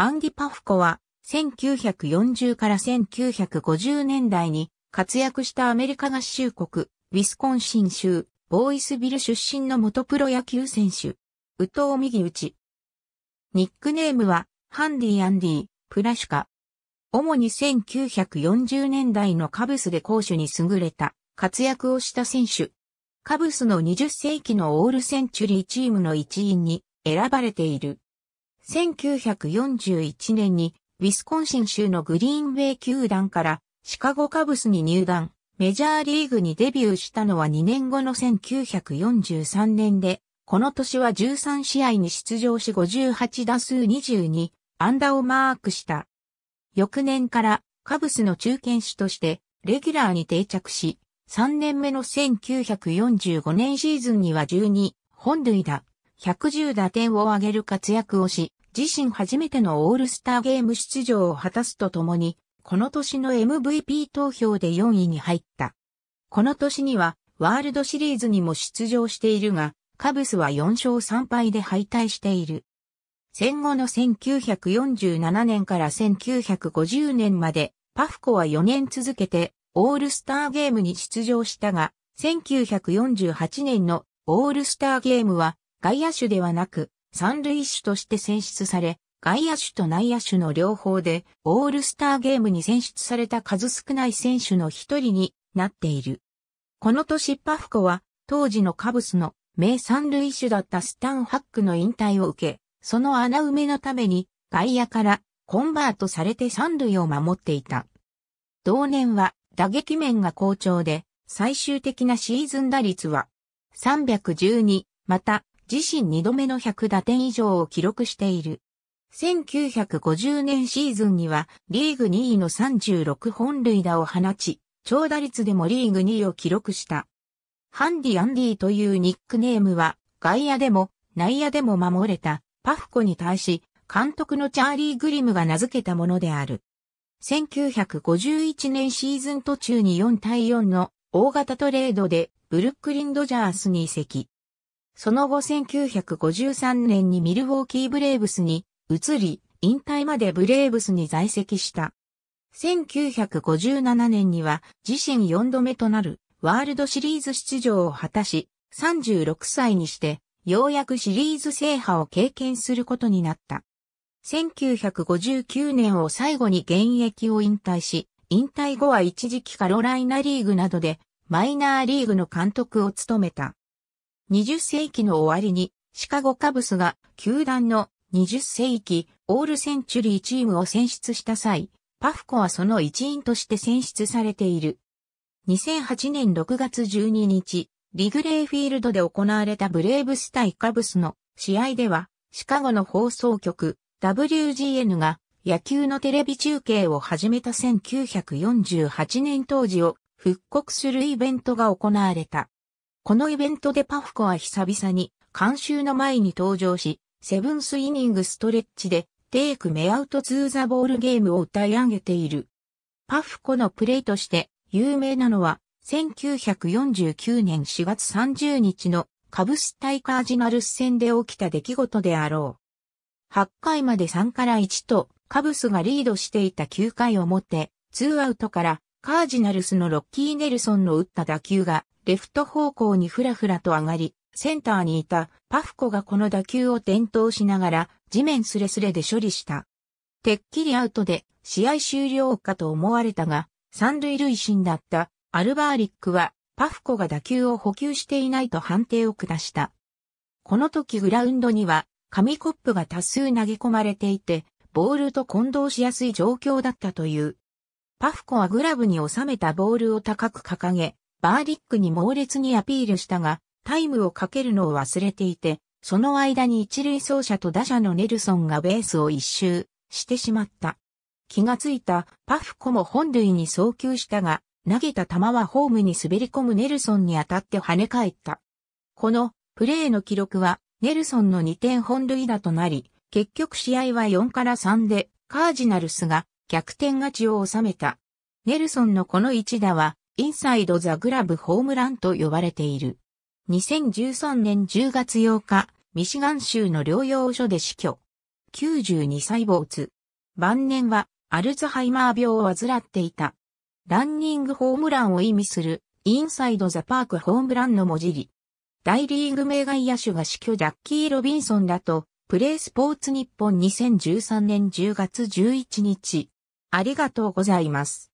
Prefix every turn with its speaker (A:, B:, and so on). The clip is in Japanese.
A: アンディ・パフコは1940から1950年代に活躍したアメリカ合衆国、ウィスコンシン州、ボーイスビル出身の元プロ野球選手。ウトウ右打ち。ニックネームは、ハンディ・アンディ、プラシュカ。主に1940年代のカブスで攻守に優れた活躍をした選手。カブスの20世紀のオールセンチュリーチームの一員に選ばれている。1941年にウィスコンシン州のグリーンベイ球団からシカゴカブスに入団、メジャーリーグにデビューしたのは2年後の1943年で、この年は13試合に出場し58打数22ダーをマークした。翌年からカブスの中堅手としてレギュラーに定着し、3年目の1945年シーズンには12本塁打、110打点を挙げる活躍をし、自身初めてのオールスターゲーム出場を果たすとともに、この年の MVP 投票で4位に入った。この年には、ワールドシリーズにも出場しているが、カブスは4勝3敗で敗退している。戦後の1947年から1950年まで、パフコは4年続けて、オールスターゲームに出場したが、1948年のオールスターゲームは外野手ではなく、三塁手として選出され、外野手と内野手の両方で、オールスターゲームに選出された数少ない選手の一人になっている。この年パフコは、当時のカブスの名三塁手だったスタン・ハックの引退を受け、その穴埋めのために、外野からコンバートされて三塁を守っていた。同年は、打撃面が好調で、最終的なシーズン打率は、312、また、自身2度目の100打点以上を記録している。1950年シーズンにはリーグ2位の36本塁打を放ち、長打率でもリーグ2位を記録した。ハンディ・アンディというニックネームは外野でも内野でも守れたパフコに対し監督のチャーリー・グリムが名付けたものである。1951年シーズン途中に4対4の大型トレードでブルックリン・ドジャースに移籍。その後1953年にミルウォーキーブレーブスに移り、引退までブレーブスに在籍した。1957年には自身4度目となるワールドシリーズ出場を果たし、36歳にしてようやくシリーズ制覇を経験することになった。1959年を最後に現役を引退し、引退後は一時期カロライナリーグなどでマイナーリーグの監督を務めた。20世紀の終わりに、シカゴカブスが球団の20世紀オールセンチュリーチームを選出した際、パフコはその一員として選出されている。2008年6月12日、リグレーフィールドで行われたブレーブス対カブスの試合では、シカゴの放送局 WGN が野球のテレビ中継を始めた1948年当時を復刻するイベントが行われた。このイベントでパフコは久々に監修の前に登場し、セブンスイニングストレッチで、テイクメアウトツーザボールゲームを歌い上げている。パフコのプレイとして有名なのは、1949年4月30日のカブス対カージナルス戦で起きた出来事であろう。8回まで3から1とカブスがリードしていた9回表、ツーアウトからカージナルスのロッキー・ネルソンの打った打球がレフト方向にふらふらと上がり、センターにいたパフコがこの打球を転倒しながら地面すれすれで処理した。てっきりアウトで試合終了かと思われたが、三塁塁審だったアルバーリックはパフコが打球を補給していないと判定を下した。この時グラウンドには紙コップが多数投げ込まれていて、ボールと混同しやすい状況だったという。パフコはグラブに収めたボールを高く掲げ、バーディックに猛烈にアピールしたが、タイムをかけるのを忘れていて、その間に一塁走者と打者のネルソンがベースを一周してしまった。気がついたパフコも本塁に送球したが、投げた球はホームに滑り込むネルソンに当たって跳ね返った。このプレーの記録はネルソンの2点本塁打となり、結局試合は4から3でカージナルスが逆転勝ちを収めた。ネルソンのこの一打はインサイドザグラブホームランと呼ばれている。2013年10月8日、ミシガン州の療養所で死去。92歳没。晩年はアルツハイマー病を患っていた。ランニングホームランを意味するインサイドザパークホームランの文字り。大リーグ名外野手が死去ジャッキー・ロビンソンだと、プレイスポーツ日本2013年10月11日。ありがとうございます。